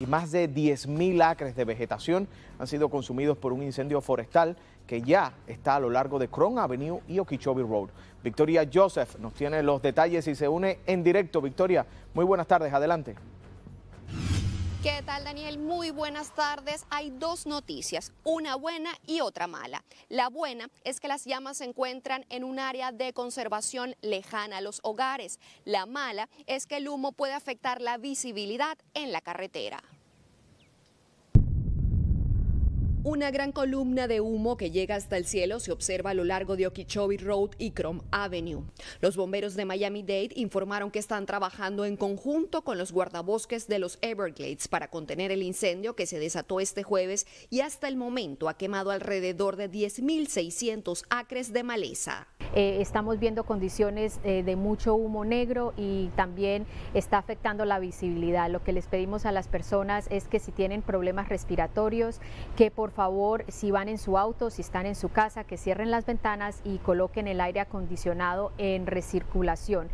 y más de 10.000 acres de vegetación han sido consumidos por un incendio forestal que ya está a lo largo de Cron Avenue y Okeechobee Road. Victoria Joseph nos tiene los detalles y se une en directo. Victoria, muy buenas tardes, adelante. ¿Qué tal Daniel? Muy buenas tardes. Hay dos noticias, una buena y otra mala. La buena es que las llamas se encuentran en un área de conservación lejana a los hogares. La mala es que el humo puede afectar la visibilidad en la carretera. Una gran columna de humo que llega hasta el cielo se observa a lo largo de Okeechobee Road y Chrome Avenue. Los bomberos de Miami-Dade informaron que están trabajando en conjunto con los guardabosques de los Everglades para contener el incendio que se desató este jueves y hasta el momento ha quemado alrededor de 10.600 acres de maleza. Eh, estamos viendo condiciones eh, de mucho humo negro y también está afectando la visibilidad. Lo que les pedimos a las personas es que si tienen problemas respiratorios, que por favor, si van en su auto, si están en su casa, que cierren las ventanas y coloquen el aire acondicionado en recirculación.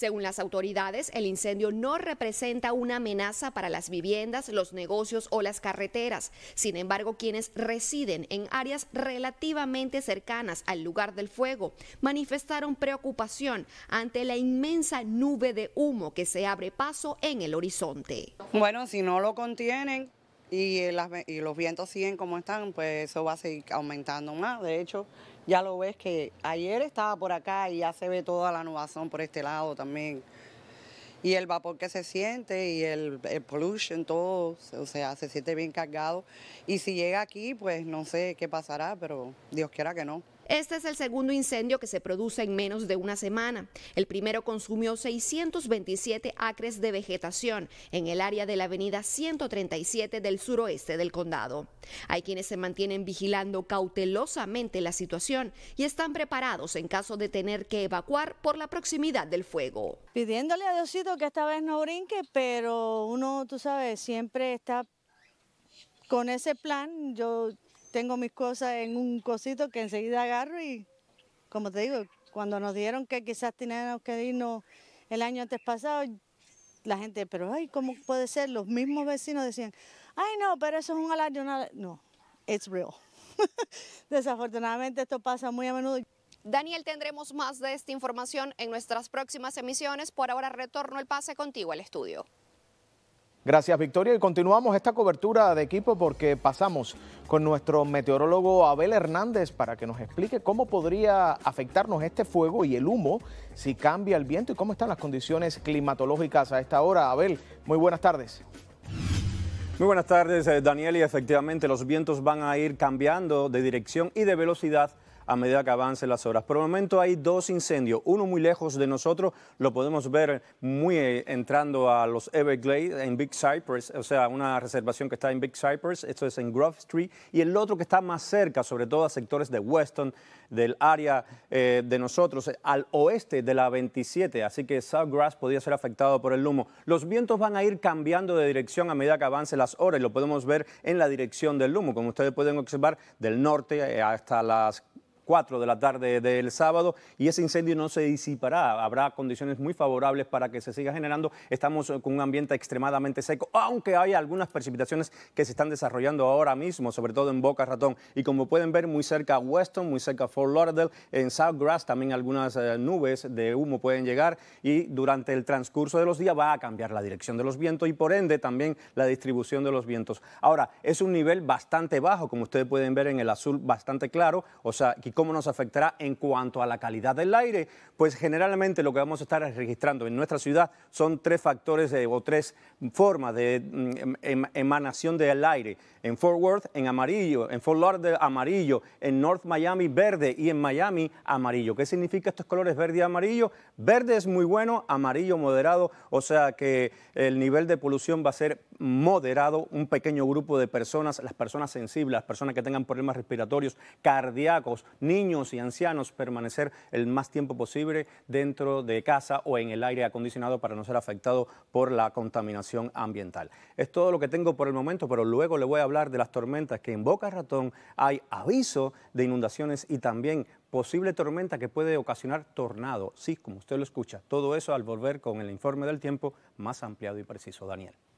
Según las autoridades, el incendio no representa una amenaza para las viviendas, los negocios o las carreteras. Sin embargo, quienes residen en áreas relativamente cercanas al lugar del fuego manifestaron preocupación ante la inmensa nube de humo que se abre paso en el horizonte. Bueno, si no lo contienen, y, los vientos siguen como están, pues eso va a seguir aumentando más. De hecho, ya lo ves que ayer estaba por acá y ya se ve toda la nubazón por este lado también. Y el vapor que se siente y el pollution, todo, o sea, se siente bien cargado. Y si llega aquí, pues no sé qué pasará, pero Dios quiera que no. Este es el segundo incendio que se produce en menos de una semana. El primero consumió 627 acres de vegetación en el área de la avenida 137 del suroeste del condado. Hay quienes se mantienen vigilando cautelosamente la situación y están preparados en caso de tener que evacuar por la proximidad del fuego. Pidiéndole a Diosito que esta vez no brinque, pero uno, tú sabes, siempre está con ese plan. Yo tengo mis cosas en un cosito que enseguida agarro y, como te digo, cuando nos dieron que quizás teníamos que irnos el año antes pasado, la gente, pero ay, ¿cómo puede ser? Los mismos vecinos decían, ay no, pero eso es un alarde, no, it's real. Desafortunadamente esto pasa muy a menudo. Daniel, tendremos más de esta información en nuestras próximas emisiones. Por ahora retorno el pase contigo al estudio. Gracias Victoria y continuamos esta cobertura de equipo porque pasamos con nuestro meteorólogo Abel Hernández para que nos explique cómo podría afectarnos este fuego y el humo si cambia el viento y cómo están las condiciones climatológicas a esta hora. Abel, muy buenas tardes. Muy buenas tardes eh, Daniel y efectivamente los vientos van a ir cambiando de dirección y de velocidad a medida que avancen las horas. Por el momento hay dos incendios, uno muy lejos de nosotros, lo podemos ver muy eh, entrando a los Everglades en Big Cypress, o sea, una reservación que está en Big Cypress, esto es en Grove Street, y el otro que está más cerca, sobre todo a sectores de Weston, del área eh, de nosotros, al oeste de la 27, así que Grass podría ser afectado por el humo. Los vientos van a ir cambiando de dirección a medida que avancen las horas y lo podemos ver en la dirección del humo, como ustedes pueden observar, del norte eh, hasta las 4 de la tarde del sábado y ese incendio no se disipará. Habrá condiciones muy favorables para que se siga generando. Estamos eh, con un ambiente extremadamente seco, aunque hay algunas precipitaciones que se están desarrollando ahora mismo, sobre todo en Boca Ratón. Y como pueden ver, muy cerca a Weston, muy cerca a Fort Lauderdale, en South Grass también algunas eh, nubes de humo pueden llegar y durante el transcurso de los días va a cambiar la dirección de los vientos y por ende también la distribución de los vientos. Ahora, es un nivel bastante bajo, como ustedes pueden ver en el azul bastante claro, o sea, cómo nos afectará en cuanto a la calidad del aire. Pues generalmente lo que vamos a estar registrando en nuestra ciudad son tres factores eh, o tres formas de mm, em, em, emanación del aire. En Fort Worth en amarillo, en Fort Lauderdale amarillo, en North Miami verde y en Miami amarillo. ¿Qué significa estos colores verde y amarillo? Verde es muy bueno, amarillo moderado, o sea que el nivel de polución va a ser moderado, un pequeño grupo de personas, las personas sensibles, las personas que tengan problemas respiratorios, cardíacos, niños y ancianos permanecer el más tiempo posible dentro de casa o en el aire acondicionado para no ser afectado por la contaminación ambiental. Es todo lo que tengo por el momento, pero luego le voy a hablar de las tormentas que en Boca Ratón hay aviso de inundaciones y también posible tormenta que puede ocasionar tornado. Sí, como usted lo escucha, todo eso al volver con el informe del tiempo más ampliado y preciso, Daniel.